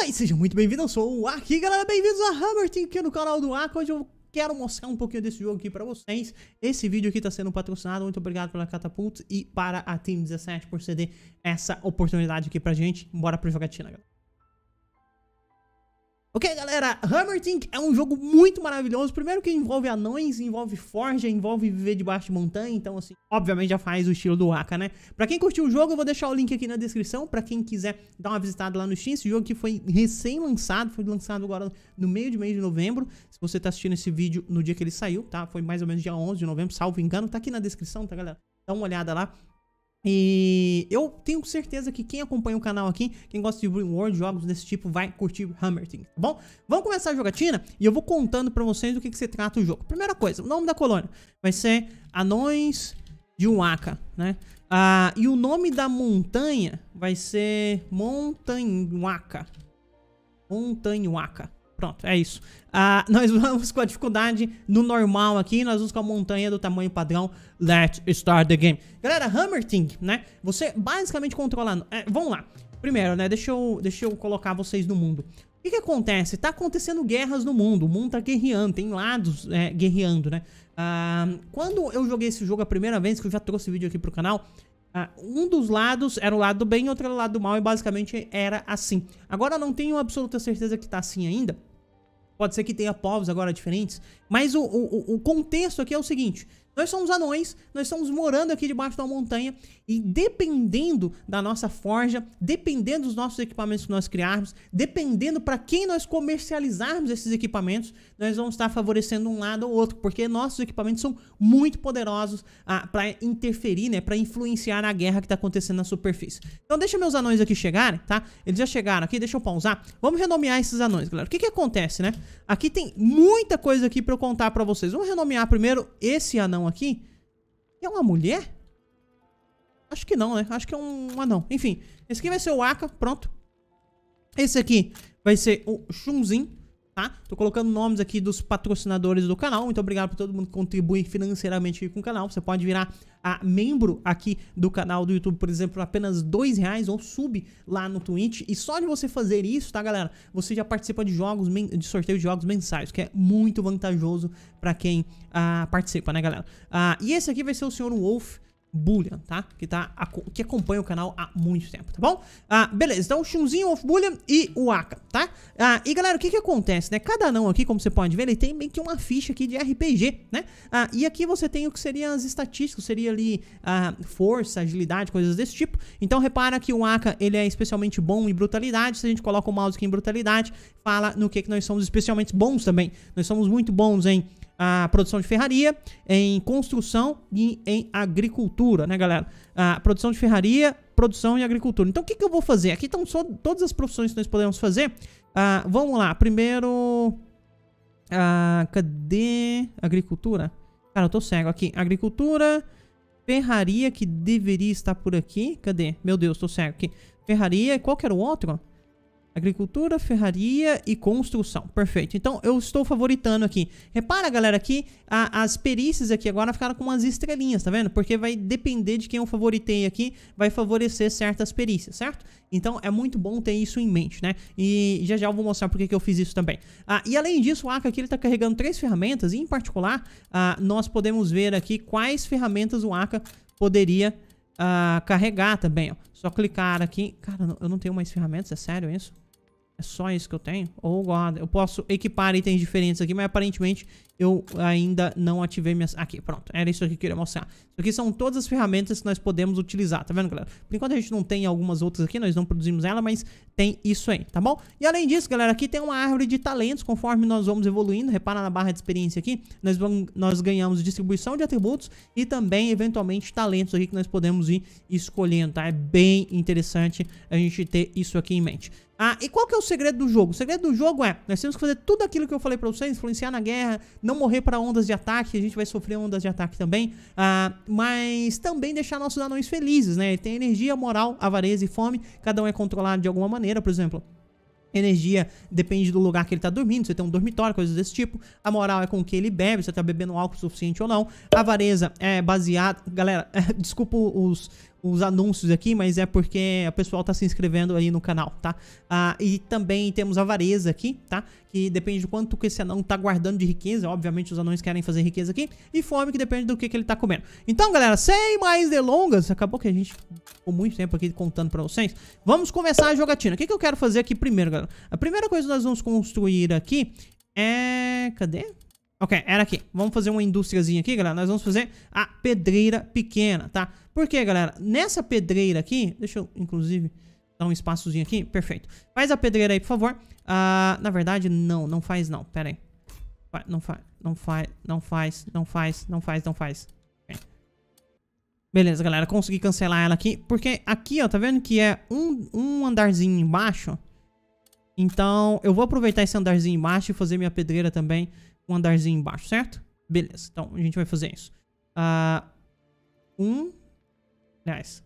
Olá e sejam muito bem-vindos, eu sou o Aki, galera, bem-vindos a Hammer Team aqui no canal do Aki, onde eu quero mostrar um pouquinho desse jogo aqui pra vocês. Esse vídeo aqui tá sendo patrocinado, muito obrigado pela Catapult e para a Team 17 por ceder essa oportunidade aqui pra gente. Bora pro jogatina, galera. Ok, galera? Hammer é um jogo muito maravilhoso. Primeiro que envolve anões, envolve forja, envolve viver debaixo de montanha. Então, assim, obviamente já faz o estilo do Haka, né? Pra quem curtiu o jogo, eu vou deixar o link aqui na descrição. Pra quem quiser dar uma visitada lá no Steam. Esse jogo que foi recém-lançado, foi lançado agora no meio de mês de novembro. Se você tá assistindo esse vídeo no dia que ele saiu, tá? Foi mais ou menos dia 11 de novembro, salvo engano. Tá aqui na descrição, tá, galera? Dá uma olhada lá. E eu tenho certeza que quem acompanha o canal aqui, quem gosta de Dream World, jogos desse tipo, vai curtir Hammerting, tá bom? Vamos começar a jogatina e eu vou contando pra vocês do que, que se trata o jogo. Primeira coisa, o nome da colônia vai ser Anões de Waka, né? Ah, e o nome da montanha vai ser Montanhuaca. Montanhuaca. Pronto, é isso. Ah, nós vamos com a dificuldade no normal aqui, nós vamos com a montanha do tamanho padrão. Let's start the game. Galera, Hammer né? Você basicamente controla... É, vamos lá. Primeiro, né? Deixa eu, deixa eu colocar vocês no mundo. O que, que acontece? Tá acontecendo guerras no mundo. O mundo tá guerreando, tem lados é, guerreando, né? Ah, quando eu joguei esse jogo a primeira vez, que eu já trouxe vídeo aqui pro canal, ah, um dos lados era o lado do bem, outro era o lado do mal, e basicamente era assim. Agora eu não tenho absoluta certeza que tá assim ainda, Pode ser que tenha povos agora diferentes. Mas o, o, o contexto aqui é o seguinte: nós somos anões, nós estamos morando aqui debaixo da montanha e dependendo da nossa forja, dependendo dos nossos equipamentos que nós criarmos, dependendo para quem nós comercializarmos esses equipamentos, nós vamos estar favorecendo um lado ou outro, porque nossos equipamentos são muito poderosos ah, para interferir, né, para influenciar a guerra que está acontecendo na superfície. Então deixa meus anões aqui chegarem, tá? Eles já chegaram aqui, deixa eu pausar. Vamos renomear esses anões, galera. O que que acontece, né? Aqui tem muita coisa aqui para eu contar para vocês. Vamos renomear primeiro esse anão aqui. É uma mulher? Acho que não, né? Acho que é um anão. Enfim, esse aqui vai ser o Aka, pronto. Esse aqui vai ser o Shunzin tá? Tô colocando nomes aqui dos patrocinadores do canal, muito obrigado por todo mundo que contribui financeiramente com o canal. Você pode virar a membro aqui do canal do YouTube, por exemplo, apenas dois reais ou sub lá no Twitch. E só de você fazer isso, tá, galera? Você já participa de jogos, de sorteio de jogos mensais, que é muito vantajoso para quem ah, participa, né, galera? Ah, e esse aqui vai ser o Sr. Wolf Boolean, tá? Que, tá, que acompanha o canal há muito tempo, tá bom? Ah, beleza, então o Shunzinho of Boolean e o Aka, tá? Ah, e galera, o que que acontece, né? Cada anão aqui, como você pode ver, ele tem meio que uma ficha aqui de RPG, né? Ah, e aqui você tem o que seriam as estatísticas, seria ali ah, força, agilidade, coisas desse tipo. Então repara que o Aka, ele é especialmente bom em brutalidade. Se a gente coloca o mouse aqui em brutalidade, fala no que que nós somos especialmente bons também. Nós somos muito bons em a produção de ferraria, em construção e em agricultura, né, galera? A produção de ferraria, produção e agricultura. Então, o que, que eu vou fazer? Aqui estão só todas as profissões que nós podemos fazer. Ah, vamos lá, primeiro... Ah, cadê? Agricultura? Cara, eu tô cego aqui. Agricultura, ferraria que deveria estar por aqui. Cadê? Meu Deus, tô cego aqui. Ferraria, qual que era o outro? Agricultura, ferraria e construção. Perfeito. Então, eu estou favoritando aqui. Repara, galera, aqui a, as perícias aqui agora ficaram com umas estrelinhas, tá vendo? Porque vai depender de quem eu favoritei aqui, vai favorecer certas perícias, certo? Então, é muito bom ter isso em mente, né? E já já eu vou mostrar porque que eu fiz isso também. Ah, e além disso, o Aka aqui ele tá carregando três ferramentas, e em particular, ah, nós podemos ver aqui quais ferramentas o Aka poderia ah, carregar também, ó. Só clicar aqui. Cara, eu não tenho mais ferramentas, é sério isso? É só isso que eu tenho? Ou oh, guarda. Eu posso equipar itens diferentes aqui, mas aparentemente eu ainda não ativei minhas... Aqui, pronto. Era isso que eu queria mostrar. Isso aqui são todas as ferramentas que nós podemos utilizar, tá vendo, galera? Por enquanto a gente não tem algumas outras aqui, nós não produzimos ela, mas tem isso aí, tá bom? E além disso, galera, aqui tem uma árvore de talentos, conforme nós vamos evoluindo. Repara na barra de experiência aqui, nós, vamos, nós ganhamos distribuição de atributos e também, eventualmente, talentos aqui que nós podemos ir escolhendo, tá? É bem interessante a gente ter isso aqui em mente. Ah, e qual que é o segredo do jogo? O segredo do jogo é, nós temos que fazer tudo aquilo que eu falei para vocês, influenciar na guerra, não morrer para ondas de ataque, a gente vai sofrer ondas de ataque também, ah, mas também deixar nossos anões felizes, né? Ele tem energia, moral, avareza e fome, cada um é controlado de alguma maneira, por exemplo, Energia depende do lugar que ele tá dormindo, você tem um dormitório, coisas desse tipo. A moral é com o que ele bebe, se tá bebendo álcool suficiente ou não. A avareza é baseada. Galera, desculpa os, os anúncios aqui, mas é porque o pessoal tá se inscrevendo aí no canal, tá? Ah, e também temos a avareza aqui, tá? Que depende de quanto que esse anão tá guardando de riqueza. Obviamente os anões querem fazer riqueza aqui. E fome que depende do que, que ele tá comendo. Então, galera, sem mais delongas, acabou que a gente ficou muito tempo aqui contando pra vocês. Vamos começar a jogatina. O que, que eu quero fazer aqui primeiro, galera? A primeira coisa que nós vamos construir aqui é... Cadê? Ok, era aqui. Vamos fazer uma indústriazinha aqui, galera. Nós vamos fazer a pedreira pequena, tá? Por quê, galera? Nessa pedreira aqui... Deixa eu, inclusive, dar um espaçozinho aqui. Perfeito. Faz a pedreira aí, por favor. Uh, na verdade, não. Não faz, não. Pera aí. Não faz, não faz, não faz, não faz, não faz, não faz. Beleza, galera. Consegui cancelar ela aqui. Porque aqui, ó, tá vendo que é um, um andarzinho embaixo? Então, eu vou aproveitar esse andarzinho embaixo e fazer minha pedreira também um andarzinho embaixo, certo? Beleza, então a gente vai fazer isso. Uh, um, aliás,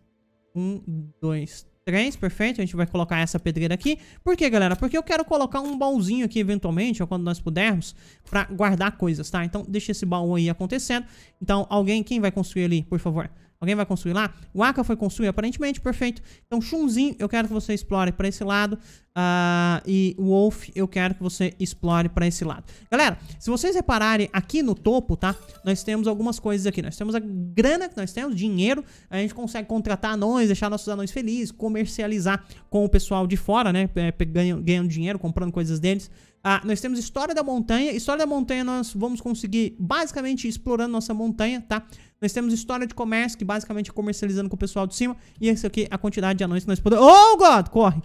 um, dois, três, perfeito. A gente vai colocar essa pedreira aqui. Por que, galera? Porque eu quero colocar um baúzinho aqui, eventualmente, ou quando nós pudermos, pra guardar coisas, tá? Então, deixa esse baú aí acontecendo. Então, alguém, quem vai construir ali, por favor? Alguém vai construir lá? O Aka foi construir, aparentemente, perfeito. Então, Shunzin, eu quero que você explore para esse lado. Uh, e Wolf, eu quero que você explore para esse lado. Galera, se vocês repararem aqui no topo, tá? Nós temos algumas coisas aqui. Nós temos a grana que nós temos, dinheiro. A gente consegue contratar anões, deixar nossos anões felizes, comercializar com o pessoal de fora, né? É, ganhando dinheiro, comprando coisas deles. Ah, nós temos história da montanha. História da montanha nós vamos conseguir basicamente explorando nossa montanha, tá? Nós temos história de comércio, que basicamente é comercializando com o pessoal de cima. E esse aqui é a quantidade de anões que nós podemos... Oh, God! Corre!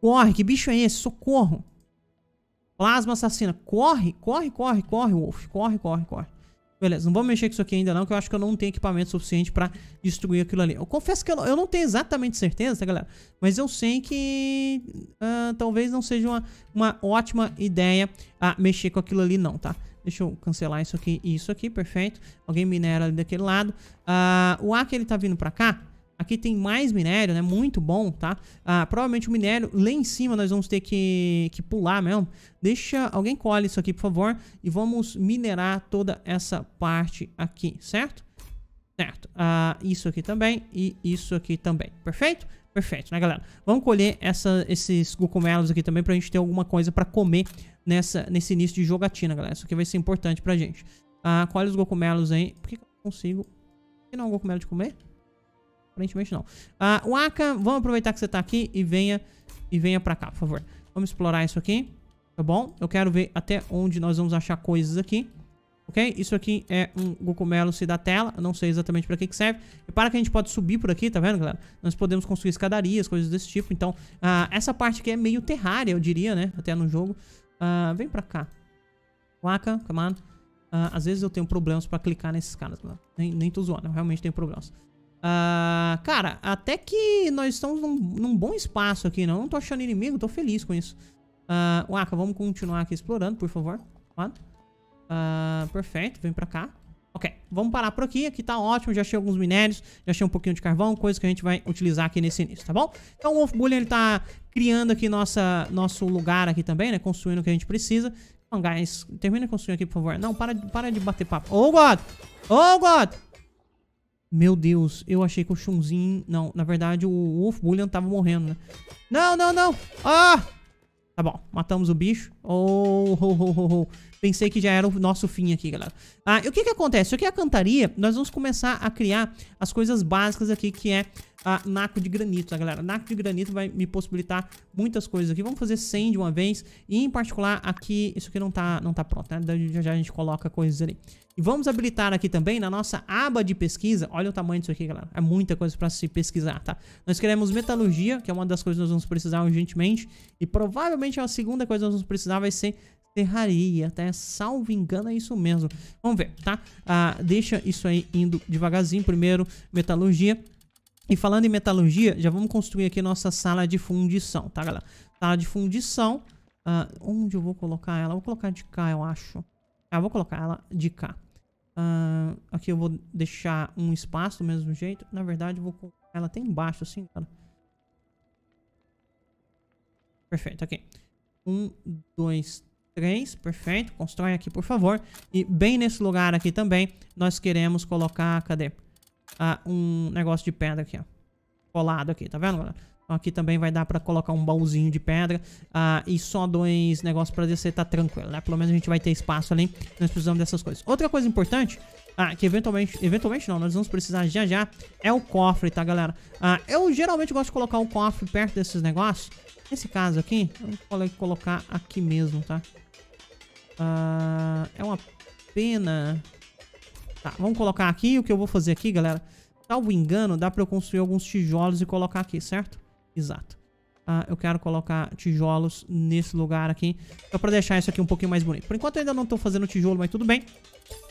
Corre! Que bicho é esse? Socorro! Plasma assassina. Corre, corre, corre, corre, Wolf. Corre, corre, corre. Beleza, não vou mexer com isso aqui ainda não, que eu acho que eu não tenho equipamento suficiente pra destruir aquilo ali. Eu confesso que eu, eu não tenho exatamente certeza, tá, galera? Mas eu sei que uh, talvez não seja uma, uma ótima ideia a mexer com aquilo ali não, tá? Deixa eu cancelar isso aqui e isso aqui, perfeito. Alguém minera ali daquele lado. Uh, o A que ele tá vindo pra cá, Aqui tem mais minério, né? Muito bom, tá? Ah, provavelmente o minério lá em cima nós vamos ter que, que pular mesmo. Deixa alguém colhe isso aqui, por favor. E vamos minerar toda essa parte aqui, certo? Certo. Ah, isso aqui também e isso aqui também. Perfeito? Perfeito, né, galera? Vamos colher essa, esses cogumelos aqui também pra gente ter alguma coisa pra comer nessa, nesse início de jogatina, galera. Isso aqui vai ser importante pra gente. Ah, colhe os cogumelos aí. Por que, que eu não consigo... Por que não é um cogumelo de comer? Aparentemente não. Ah, Waka, vamos aproveitar que você tá aqui e venha, e venha pra cá, por favor. Vamos explorar isso aqui, tá bom? Eu quero ver até onde nós vamos achar coisas aqui. Ok? Isso aqui é um cogumelo se da tela. não sei exatamente para que, que serve. Repara que a gente pode subir por aqui, tá vendo, galera? Nós podemos construir escadarias, coisas desse tipo. Então, ah, essa parte aqui é meio terrária, eu diria, né? Até no jogo. Ah, vem pra cá. Waka, come on. Uh, às vezes eu tenho problemas pra clicar nesses caras, galera. Nem, nem tô zoando, eu realmente tenho problemas. Uh, cara, até que nós estamos num, num, bom espaço aqui, não? Não tô achando inimigo, tô feliz com isso. Uh, Waka, vamos continuar aqui explorando, por favor. Uh, perfeito, vem pra cá. Ok, vamos parar por aqui. Aqui tá ótimo, já achei alguns minérios, já achei um pouquinho de carvão, coisa que a gente vai utilizar aqui nesse início, tá bom? Então o Wolf Bullion, ele tá criando aqui nossa, nosso lugar aqui também, né? Construindo o que a gente precisa. Então, guys, termina de construir aqui, por favor. Não, para, para de bater papo. Oh, God! Oh, God! Meu Deus, eu achei que o Chunzinho Não, na verdade o Wolf Bullion tava morrendo, né? Não, não, não! Ah! Tá bom, matamos o bicho. Oh, oh, oh, oh, Pensei que já era o nosso fim aqui, galera. Ah, e o que que acontece? Aqui é a cantaria, nós vamos começar a criar as coisas básicas aqui, que é a naco de granito, tá galera? naco de granito vai me possibilitar muitas coisas aqui. Vamos fazer 100 de uma vez e em particular aqui, isso aqui não tá, não tá pronto, né? Já, já a gente coloca coisas ali. E vamos habilitar aqui também na nossa aba de pesquisa, olha o tamanho disso aqui, galera. É muita coisa pra se pesquisar, tá? Nós queremos metalurgia, que é uma das coisas que nós vamos precisar urgentemente. E provavelmente a segunda coisa que nós vamos precisar vai ser serraria, até tá? Salvo engano, é isso mesmo. Vamos ver, tá? Ah, deixa isso aí indo devagarzinho primeiro. Metalurgia. E falando em metalurgia, já vamos construir aqui nossa sala de fundição, tá, galera? Sala de fundição. Uh, onde eu vou colocar ela? Vou colocar de cá, eu acho. Ah, vou colocar ela de cá. Uh, aqui eu vou deixar um espaço do mesmo jeito. Na verdade, eu vou colocar ela até embaixo, assim, cara. Tá? Perfeito, aqui. Um, dois, três. Perfeito. Constrói aqui, por favor. E bem nesse lugar aqui também, nós queremos colocar... Cadê? Cadê? ah, um negócio de pedra aqui, ó. Colado aqui, tá vendo, galera? Então aqui também vai dar pra colocar um baúzinho de pedra ah, e só dois negócios pra descer, tá tranquilo, né? Pelo menos a gente vai ter espaço ali, nós precisamos dessas coisas. Outra coisa importante ah, que eventualmente, eventualmente não, nós vamos precisar já já, é o cofre, tá galera? Ah, eu geralmente gosto de colocar um cofre perto desses negócios, nesse caso aqui, eu vou colocar aqui mesmo, tá? Ah, é uma pena Tá, vamos colocar aqui. O que eu vou fazer aqui, galera, salvo engano, dá pra eu construir alguns tijolos e colocar aqui, certo? Exato. Ah, eu quero colocar tijolos nesse lugar aqui, só pra deixar isso aqui um pouquinho mais bonito. Por enquanto eu ainda não tô fazendo tijolo, mas tudo bem.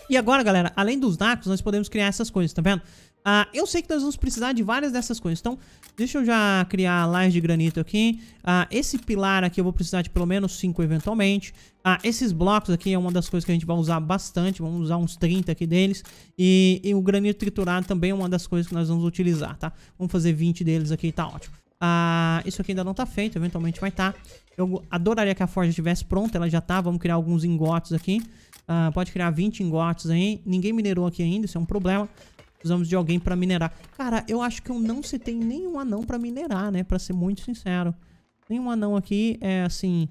E agora, galera, além dos nacos, nós podemos criar essas coisas, tá vendo? Ah, eu sei que nós vamos precisar de várias dessas coisas. Então, deixa eu já criar lajes de granito aqui. Ah, esse pilar aqui eu vou precisar de pelo menos 5 eventualmente. Ah, esses blocos aqui é uma das coisas que a gente vai usar bastante. Vamos usar uns 30 aqui deles. E, e o granito triturado também é uma das coisas que nós vamos utilizar, tá? Vamos fazer 20 deles aqui e tá ótimo. Ah, isso aqui ainda não tá feito, eventualmente vai estar. Tá. Eu adoraria que a forja estivesse pronta, ela já tá. Vamos criar alguns ingotes aqui. Ah, pode criar 20 ingotes aí. Ninguém minerou aqui ainda, isso é um problema. Precisamos de alguém pra minerar. Cara, eu acho que eu não citei nenhum anão pra minerar, né? Pra ser muito sincero. Nenhum anão aqui é assim...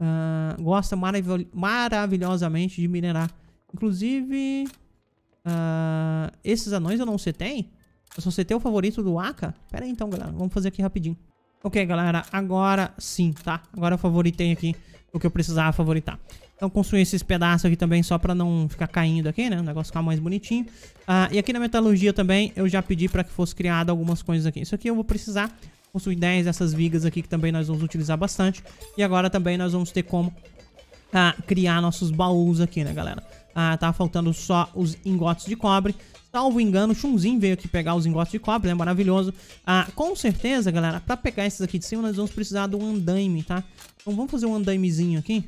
Uh, gosta marav maravilhosamente de minerar. Inclusive... Uh, esses anões eu não citei? Eu só citei o favorito do Aka? Pera aí então, galera. Vamos fazer aqui rapidinho. Ok, galera. Agora sim, tá? Agora eu favoritei aqui o que eu precisava favoritar. Então construir esses pedaços aqui também só pra não ficar caindo aqui, né? O negócio ficar mais bonitinho. Ah, e aqui na metalurgia também eu já pedi pra que fosse criado algumas coisas aqui. Isso aqui eu vou precisar construir 10 dessas vigas aqui que também nós vamos utilizar bastante. E agora também nós vamos ter como ah, criar nossos baús aqui, né, galera? Ah, tá faltando só os ingotes de cobre. Salvo engano, o Chunzinho veio aqui pegar os ingotes de cobre, né? Maravilhoso. Ah, com certeza, galera, pra pegar esses aqui de cima, nós vamos precisar do andaime, tá? Então vamos fazer um andaimezinho aqui.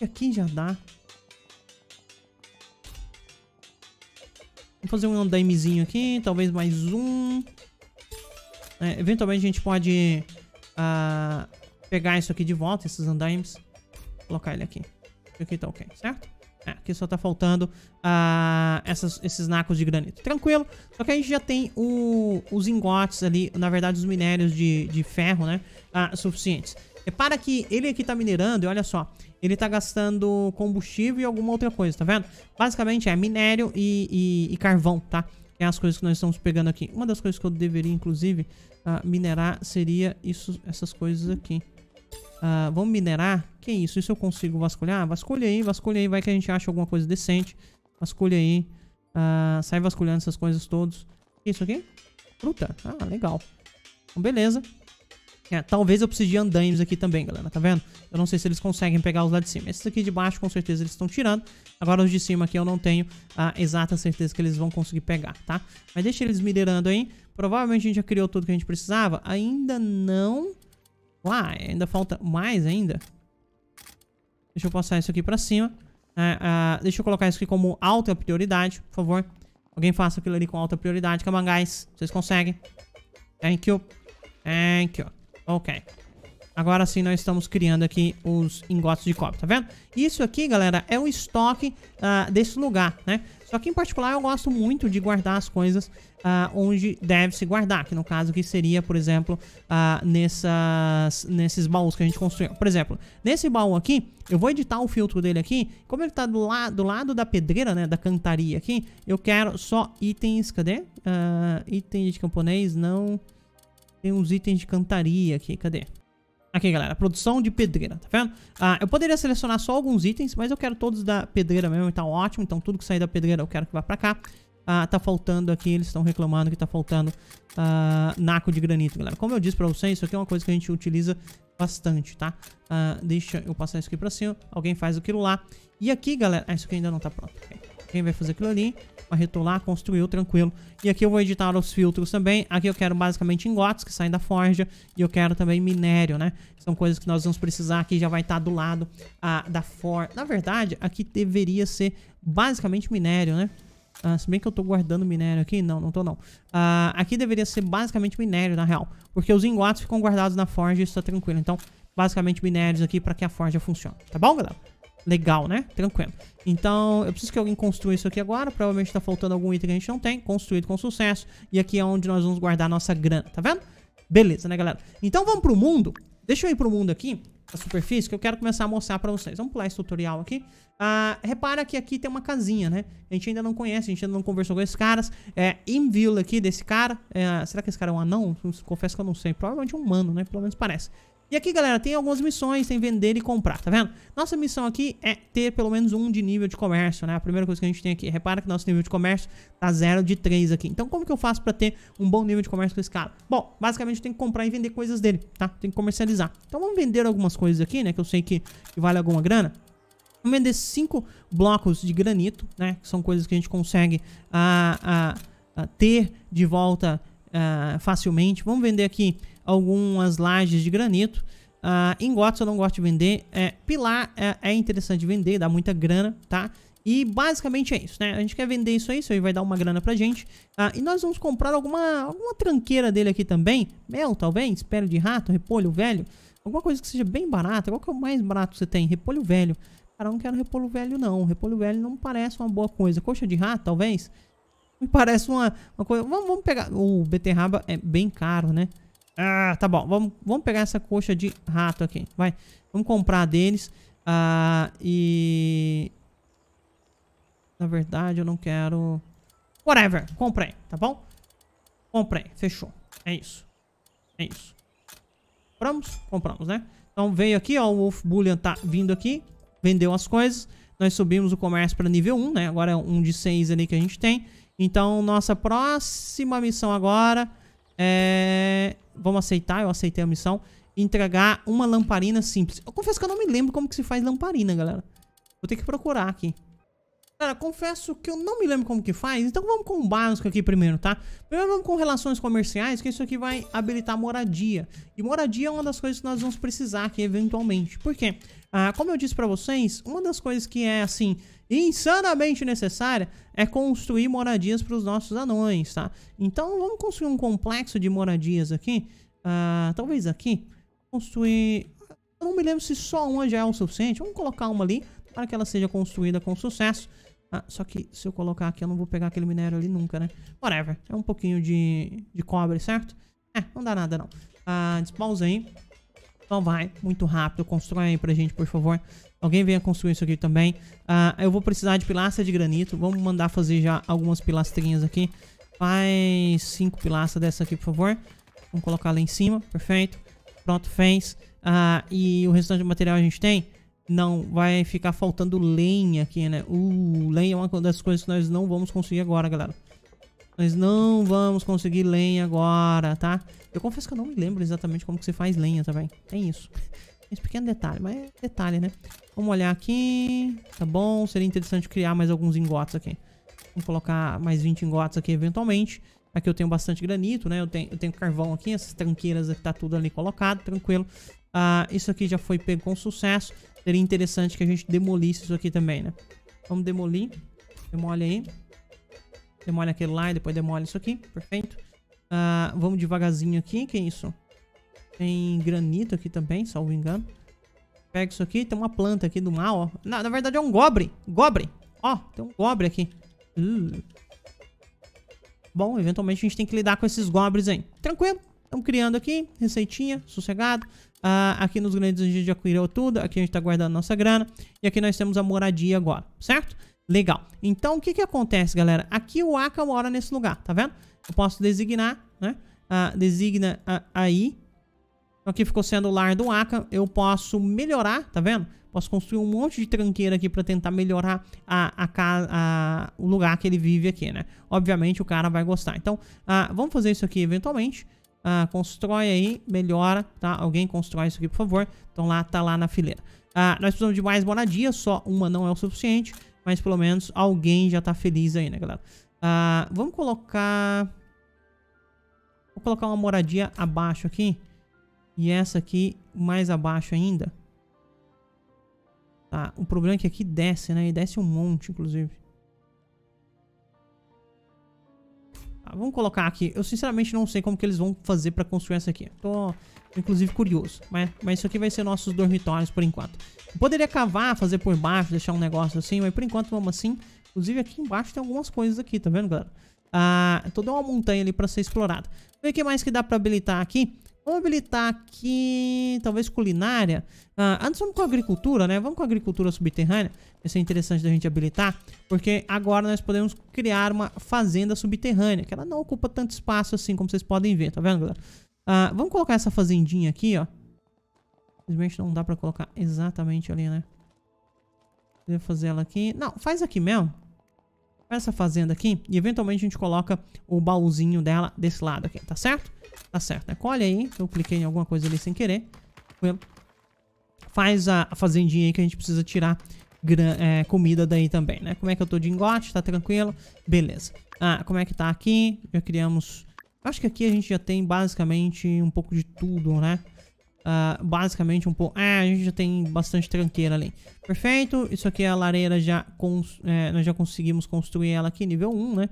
E aqui já dá. Vou fazer um andaimezinho aqui. Talvez mais um. É, eventualmente a gente pode uh, pegar isso aqui de volta, esses andaimes. Colocar ele aqui. Aqui tá ok, certo? É, aqui só tá faltando uh, essas, esses nacos de granito. Tranquilo. Só que a gente já tem o, os ingotes ali, na verdade os minérios de, de ferro, né? Uh, suficientes. Repara que ele aqui tá minerando e olha só ele tá gastando combustível e alguma outra coisa, tá vendo? Basicamente é minério e, e, e carvão, tá? Que é as coisas que nós estamos pegando aqui. Uma das coisas que eu deveria, inclusive, uh, minerar seria isso, essas coisas aqui. Uh, vamos minerar? Que isso? Isso eu consigo vasculhar? Vasculha aí, vasculha aí, vai que a gente acha alguma coisa decente. Vasculha aí. Uh, sai vasculhando essas coisas todas. Isso aqui? Fruta. Ah, legal. Então, beleza. É, talvez eu precise de andaimes aqui também, galera, tá vendo? Eu não sei se eles conseguem pegar os lá de cima. Esses aqui de baixo, com certeza, eles estão tirando. Agora os de cima aqui eu não tenho a exata certeza que eles vão conseguir pegar, tá? Mas deixa eles minerando aí. Provavelmente a gente já criou tudo que a gente precisava. Ainda não... Lá, ainda falta mais ainda. Deixa eu passar isso aqui pra cima. Uh, uh, deixa eu colocar isso aqui como alta prioridade, por favor. Alguém faça aquilo ali com alta prioridade, camangás. Vocês conseguem. Thank you. Thank you. Ok. Agora sim nós estamos criando aqui os ingotes de cobre, tá vendo? Isso aqui, galera, é o estoque uh, desse lugar, né? Só que em particular eu gosto muito de guardar as coisas uh, onde deve se guardar, que no caso que seria, por exemplo, uh, nessas, nesses baús que a gente construiu. Por exemplo, nesse baú aqui, eu vou editar o filtro dele aqui, como ele tá do, la do lado da pedreira, né, da cantaria aqui, eu quero só itens, cadê? Uh, itens de camponês, não... Tem uns itens de cantaria aqui, cadê? Aqui, galera, produção de pedreira, tá vendo? Ah, eu poderia selecionar só alguns itens, mas eu quero todos da pedreira mesmo, tá ótimo. Então tudo que sair da pedreira eu quero que vá pra cá. Ah, tá faltando aqui, eles estão reclamando que tá faltando ah, naco de granito, galera. Como eu disse pra vocês, isso aqui é uma coisa que a gente utiliza bastante, tá? Ah, deixa eu passar isso aqui pra cima, alguém faz aquilo lá. E aqui, galera... Ah, isso aqui ainda não tá pronto, okay. Quem vai fazer aquilo ali? lá, construiu, tranquilo. E aqui eu vou editar os filtros também. Aqui eu quero basicamente ingotes que saem da forja e eu quero também minério, né? São coisas que nós vamos precisar aqui, já vai estar tá do lado ah, da forja. Na verdade, aqui deveria ser basicamente minério, né? Ah, se bem que eu tô guardando minério aqui, não, não tô não. Ah, aqui deveria ser basicamente minério, na real. Porque os ingotes ficam guardados na forja e isso tá tranquilo. Então, basicamente minérios aqui para que a forja funcione. Tá bom, galera? legal, né? Tranquilo. Então, eu preciso que alguém construa isso aqui agora. Provavelmente tá faltando algum item que a gente não tem. Construído com sucesso. E aqui é onde nós vamos guardar a nossa grana, tá vendo? Beleza, né, galera? Então, vamos pro mundo. Deixa eu ir pro mundo aqui, a superfície, que eu quero começar a mostrar pra vocês. Vamos pular esse tutorial aqui. Ah, repara que aqui tem uma casinha, né? A gente ainda não conhece, a gente ainda não conversou com esses caras. É, Inville aqui, desse cara. É, será que esse cara é um anão? Confesso que eu não sei. Provavelmente um humano, né? Pelo menos parece. E aqui, galera, tem algumas missões, tem vender e comprar, tá vendo? Nossa missão aqui é ter pelo menos um de nível de comércio, né? A primeira coisa que a gente tem aqui, repara que nosso nível de comércio tá 0 de 3 aqui. Então, como que eu faço pra ter um bom nível de comércio com esse cara? Bom, basicamente tem que comprar e vender coisas dele, tá? Tem que comercializar. Então, vamos vender algumas coisas aqui, né? Que eu sei que, que vale alguma grana. Vamos vender 5 blocos de granito, né? Que são coisas que a gente consegue ah, ah, ah ter de volta ah, facilmente. Vamos vender aqui algumas lajes de granito. Uh, em gotas eu não gosto de vender. É, pilar é, é, interessante vender, dá muita grana, tá? E basicamente é isso, né? A gente quer vender isso aí, é isso aí vai dar uma grana pra gente. Uh, e nós vamos comprar alguma, alguma tranqueira dele aqui também. Mel, talvez, pele de rato, repolho velho. Alguma coisa que seja bem barata. Qual que é o mais barato que você tem? Repolho velho. Cara, eu não quero repolho velho, não. Repolho velho não parece uma boa coisa. Coxa de rato, talvez? Me parece uma, uma coisa... Vamos, vamos pegar... O beterraba é bem caro, né? Ah, tá bom. Vamos, vamos pegar essa coxa de rato aqui. Vai. Vamos comprar deles. Ah, e... Na verdade, eu não quero... Whatever. Comprei, tá bom? Comprei. Fechou. É isso. É isso. Compramos? Compramos, né? Então veio aqui, ó. O Wolf Bullion tá vindo aqui. Vendeu as coisas. Nós subimos o comércio para nível 1, né? Agora é um de 6 ali que a gente tem. Então, nossa próxima missão agora é... Vamos aceitar, eu aceitei a missão. Entregar uma lamparina simples. Eu confesso que eu não me lembro como que se faz lamparina, galera. Vou ter que procurar aqui. Cara, confesso que eu não me lembro como que faz, então vamos com o básico aqui primeiro, tá? Primeiro vamos com relações comerciais, que isso aqui vai habilitar moradia. E moradia é uma das coisas que nós vamos precisar aqui eventualmente. Por quê? Ah, como eu disse pra vocês, uma das coisas que é, assim, insanamente necessária é construir moradias para os nossos anões, tá? Então vamos construir um complexo de moradias aqui. Ah, talvez aqui. Construir... Eu não me lembro se só uma já é o suficiente. Vamos colocar uma ali para que ela seja construída com sucesso. Ah, só que se eu colocar aqui, eu não vou pegar aquele minério ali nunca, né? Whatever. É um pouquinho de, de cobre, certo? É, não dá nada, não. Ah, despausa aí. Então vai, muito rápido. Constrói aí pra gente, por favor. Alguém venha construir isso aqui também. Ah, eu vou precisar de pilastra de granito. Vamos mandar fazer já algumas pilastrinhas aqui. Faz cinco pilastras dessa aqui, por favor. Vamos colocar lá em cima. Perfeito. Pronto, fez. Ah, e o restante do material a gente tem? não vai ficar faltando lenha aqui, né? Uh, lenha é uma das coisas que nós não vamos conseguir agora, galera. Nós não vamos conseguir lenha agora, tá? Eu confesso que eu não me lembro exatamente como que você faz lenha também. Tem isso. Esse pequeno detalhe, mas é detalhe, né? Vamos olhar aqui. Tá bom. Seria interessante criar mais alguns ingotes aqui. Vamos colocar mais 20 ingotes aqui eventualmente. Aqui eu tenho bastante granito, né? Eu tenho, eu tenho carvão aqui. Essas tranqueiras aqui tá tudo ali colocado, tranquilo. Ah, isso aqui já foi pego com sucesso. Seria interessante que a gente demolisse isso aqui também, né? Vamos demolir. Demole aí. Demole aquele lá e depois demole isso aqui. Perfeito. Ah, vamos devagarzinho aqui. Que é isso? Tem granito aqui também, salvo engano. Pega isso aqui. Tem uma planta aqui do mal, ó. Na, na verdade é um gobre. Gobre. Ó, tem um gobre aqui. Uh. Bom, eventualmente a gente tem que lidar com esses gobres aí. Tranquilo. Estamos criando aqui, receitinha, sossegado. Ah, aqui nos grandes a gente já adquiriu tudo. Aqui a gente está guardando nossa grana. E aqui nós temos a moradia agora, certo? Legal. Então, o que que acontece, galera? Aqui o Aka mora nesse lugar, tá vendo? Eu posso designar, né? Ah, designa ah, aí. Então, aqui ficou sendo o lar do Aka. Eu posso melhorar, tá vendo? Posso construir um monte de tranqueira aqui para tentar melhorar a, a, a, o lugar que ele vive aqui, né? Obviamente o cara vai gostar. Então, ah, vamos fazer isso aqui eventualmente. Ah, constrói aí, melhora, tá? Alguém constrói isso aqui, por favor. Então lá, tá lá na fileira. a ah, nós precisamos de mais moradia, só uma não é o suficiente. Mas pelo menos alguém já tá feliz aí, né, galera? a ah, vamos colocar... Vou colocar uma moradia abaixo aqui. E essa aqui mais abaixo ainda. Tá, o problema é que aqui desce, né? E desce um monte, inclusive. Vamos colocar aqui. Eu sinceramente não sei como que eles vão fazer pra construir essa aqui. Tô, inclusive, curioso. Mas, mas isso aqui vai ser nossos dormitórios por enquanto. Eu poderia cavar, fazer por baixo, deixar um negócio assim. Mas por enquanto vamos assim. Inclusive aqui embaixo tem algumas coisas aqui, tá vendo, galera? Ah, toda uma montanha ali pra ser explorada. Vê o que mais que dá pra habilitar aqui. Vamos habilitar aqui, talvez culinária. Ah, antes vamos com agricultura, né? Vamos com agricultura subterrânea. Isso é interessante da gente habilitar, porque agora nós podemos criar uma fazenda subterrânea, que ela não ocupa tanto espaço assim, como vocês podem ver, tá vendo, galera? Ah, vamos colocar essa fazendinha aqui, ó. Infelizmente não dá pra colocar exatamente ali, né? Vou fazer ela aqui. Não, faz aqui mesmo essa fazenda aqui e eventualmente a gente coloca o baúzinho dela desse lado aqui, tá certo? Tá certo, né? Colhe aí, eu cliquei em alguma coisa ali sem querer. Faz a, a fazendinha aí que a gente precisa tirar gran, é, comida daí também, né? Como é que eu tô de engote? Tá tranquilo? Beleza. Ah, como é que tá aqui? Já criamos... Acho que aqui a gente já tem basicamente um pouco de tudo, né? uh, basicamente um pouco... Ah, a gente já tem bastante tranqueira ali. Perfeito. Isso aqui é a lareira já... Cons... É, nós já conseguimos construir ela aqui, nível 1, né?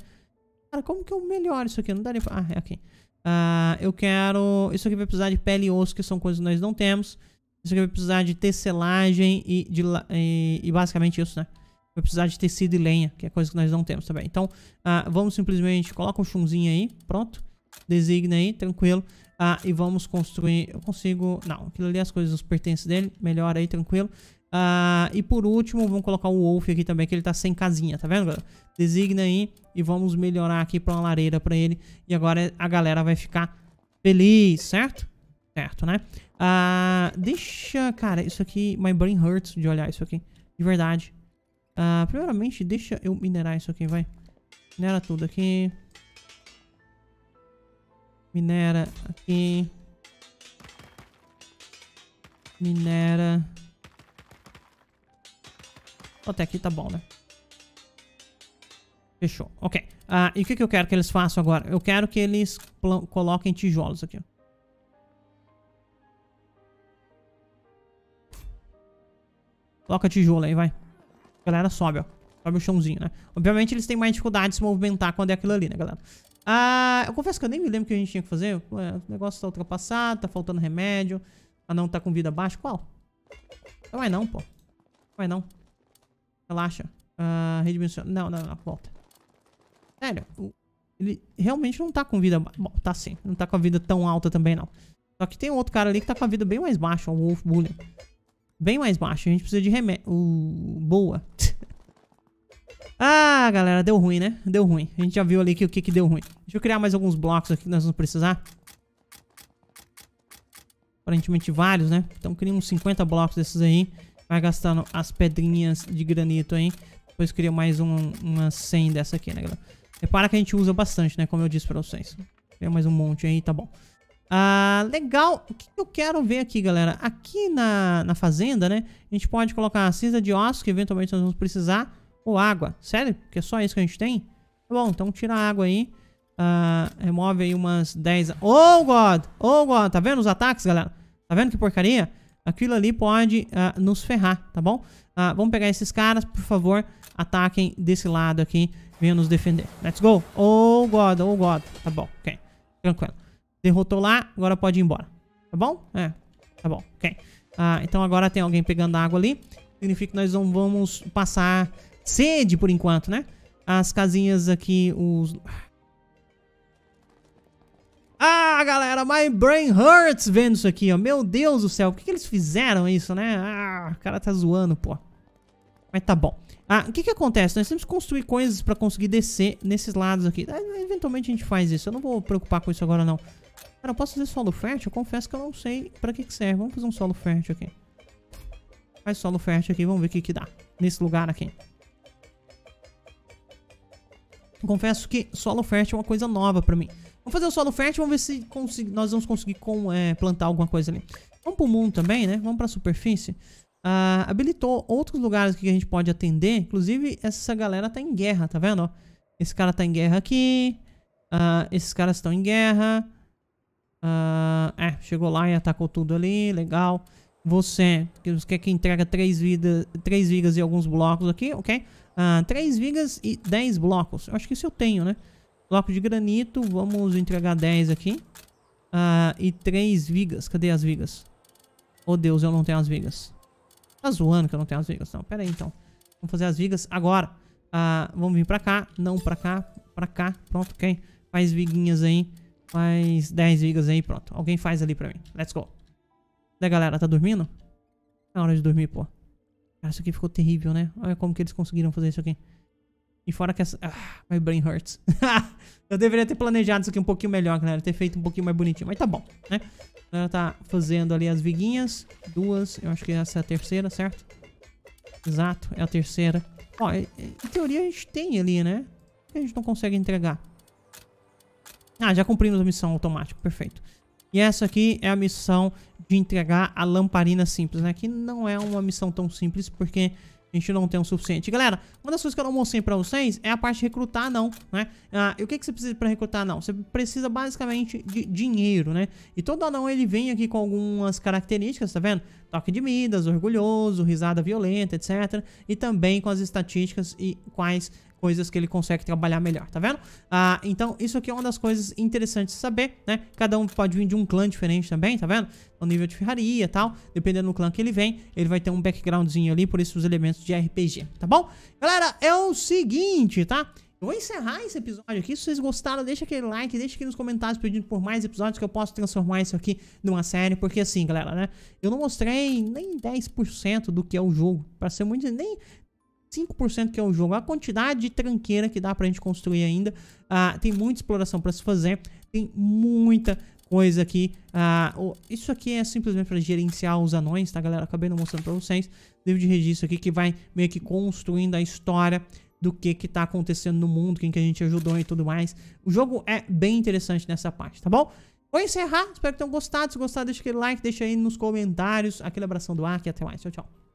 Cara, como que eu melhoro isso aqui? Não dá nem Ah, é aqui. Uh, ah, eu quero... Isso aqui vai precisar de pele e osso, que são coisas que nós não temos. Isso aqui vai precisar de tecelagem e, de, e, e basicamente isso, né? Vai precisar de tecido e lenha, que é coisa que nós não temos também. Então, uh, vamos simplesmente... Coloca o um chumzinho aí. Pronto. Designa aí, tranquilo. Ah, e vamos construir... Eu consigo... Não, aquilo ali é as coisas, os pertences dele. Melhor aí, tranquilo. Ah, e por último, vamos colocar o Wolf aqui também, que ele tá sem casinha, tá vendo, galera? Designa aí e vamos melhorar aqui pra uma lareira pra ele. E agora a galera vai ficar feliz, certo? Certo, né? Ah, deixa... Cara, isso aqui... My brain hurts de olhar isso aqui. De verdade. Ah, primeiramente, deixa eu minerar isso aqui, vai. Minera tudo aqui. Minera aqui. Minera. Até aqui tá bom, né? Fechou. Ok. Ah, e o que, que eu quero que eles façam agora? Eu quero que eles coloquem tijolos aqui. Coloca tijolo aí, vai. A galera sobe, ó. Sobe o chãozinho, né? Obviamente eles têm mais dificuldade de se movimentar quando é aquilo ali, né, galera? Ah, eu confesso que eu nem me lembro o que a gente tinha que fazer. Pô, o negócio tá ultrapassado, tá faltando remédio. Ah não, tá com vida baixa. Qual? Não vai não, pô. Não vai não. Relaxa. Ah, redimensiona. Não, não, não. Volta. Sério. Ele realmente não tá com vida... Bom, tá sim. Não tá com a vida tão alta também, não. Só que tem um outro cara ali que tá com a vida bem mais baixa. O Wolf Bullion. Bem mais baixa. A gente precisa de remédio. Uh, boa. galera, deu ruim, né? Deu ruim. A gente já viu ali que, o que, que deu ruim. Deixa eu criar mais alguns blocos aqui que nós vamos precisar. Aparentemente vários, né? Então cria uns 50 blocos desses aí. Vai gastando as pedrinhas de granito aí. Depois cria mais um, umas 100 dessa aqui, né, galera? Repara que a gente usa bastante, né? Como eu disse pra vocês. Cria mais um monte aí, tá bom. Ah, legal. O que eu quero ver aqui, galera? Aqui na, na fazenda, né? A gente pode colocar a cinza de osso que eventualmente nós vamos precisar. Ou água. Sério? Porque é só isso que a gente tem? Tá bom, então tira a água aí. Uh, remove aí umas 10... Oh, God! Oh, God! Tá vendo os ataques, galera? Tá vendo que porcaria? Aquilo ali pode uh, nos ferrar, tá bom? Uh, vamos pegar esses caras, por favor. Ataquem desse lado aqui. Venham nos defender. Let's go! Oh, God! Oh, God! Tá bom, ok. Tranquilo. Derrotou lá, agora pode ir embora. Tá bom? É. Tá bom, ok. então agora tem alguém pegando água ali. Significa que nós não vamos passar Sede, por enquanto, né? As casinhas aqui, os... Ah, galera, my brain hurts vendo isso aqui, ó. Meu Deus do céu, o que, que eles fizeram isso, né? Ah, o cara tá zoando, pô. Mas tá bom. Ah, o que que acontece? Nós temos que construir coisas pra conseguir descer nesses lados aqui. Ah, eventualmente a gente faz isso. Eu não vou preocupar com isso agora, não. Cara, eu posso fazer solo fértil? Eu confesso que eu não sei pra que que serve. Vamos fazer um solo fértil aqui. Faz solo fértil aqui, vamos ver o que que dá nesse lugar aqui confesso que solo fértil é uma coisa nova pra mim. Vamos fazer o solo fértil, vamos ver se nós vamos conseguir com, é, plantar alguma coisa ali. Vamos pro mundo também, né? Vamos pra superfície. Ah, habilitou outros lugares que a gente pode atender. Inclusive, essa galera tá em guerra, tá vendo? Esse cara tá em guerra aqui. Ah, esses caras estão em guerra. Ah, é, chegou lá e atacou tudo ali. Legal. Legal você, que que entrega 3 vidas, três vigas e alguns blocos aqui, ok? Uh, ah, 3 vigas e 10 blocos. Eu acho que isso eu tenho, né? Bloco de granito, vamos entregar 10 aqui. Uh, e 3 vigas. Cadê as vigas? Oh, Deus, eu não tenho as vigas. Tá zoando que eu não tenho as vigas. Não, pera aí, então. Vamos fazer as vigas agora. Uh, vamos vir pra cá. Não, pra cá. Pra cá. Pronto, ok? Faz viguinhas aí. Faz 10 vigas aí, pronto. Alguém faz ali pra mim. Let's go. Da galera, tá dormindo? É hora de dormir, pô. Cara, isso aqui ficou terrível, né? Olha como que eles conseguiram fazer isso aqui. E fora que essa... Ah, my brain hurts. eu deveria ter planejado isso aqui um pouquinho melhor, galera. Ter feito um pouquinho mais bonitinho. Mas tá bom, né? A galera tá fazendo ali as viguinhas. Duas. Eu acho que essa é a terceira, certo? Exato. É a terceira. Ó, em teoria a gente tem ali, né? A gente não consegue entregar. Ah, já cumprimos a missão automática. Perfeito. E essa aqui é a missão de entregar a lamparina simples, né? Que não é uma missão tão simples, porque a gente não tem o suficiente. Galera, uma das coisas que eu não mostrei pra vocês é a parte de recrutar não, né? Ah, e o que, que você precisa pra recrutar não? Você precisa basicamente de dinheiro, né? E todo anão ele vem aqui com algumas características, tá vendo? Toque de Midas, orgulhoso, risada violenta, etc. E também com as estatísticas e quais coisas que ele consegue trabalhar melhor, tá vendo? Ah, então isso aqui é uma das coisas interessantes de saber, né? Cada um pode vir de um clã diferente também, tá vendo? O então, nível de ferraria e tal, dependendo do clã que ele vem, ele vai ter um backgroundzinho ali, por isso os elementos de RPG, tá bom? Galera, é o seguinte, tá? Eu vou encerrar esse episódio aqui. Se vocês gostaram, deixa aquele like, deixa aqui nos comentários pedindo por mais episódios que eu posso transformar isso aqui numa série. Porque assim, galera, né? Eu não mostrei nem 10% do que é o jogo. Pra ser muito. Nem, 5% que é o jogo, a quantidade de tranqueira que dá pra gente construir ainda. Ah, tem muita exploração pra se fazer, tem muita coisa aqui. Ah, oh, isso aqui é simplesmente pra gerenciar os anões, tá galera? Acabei não mostrando pra vocês. Livro de registro aqui que vai meio que construindo a história do que que tá acontecendo no mundo, quem que a gente ajudou e tudo mais. O jogo é bem interessante nessa parte, tá bom? Vou encerrar, espero que tenham gostado. Se gostar deixa aquele like, deixa aí nos comentários. Aquele abração do ar e até mais. Tchau, tchau.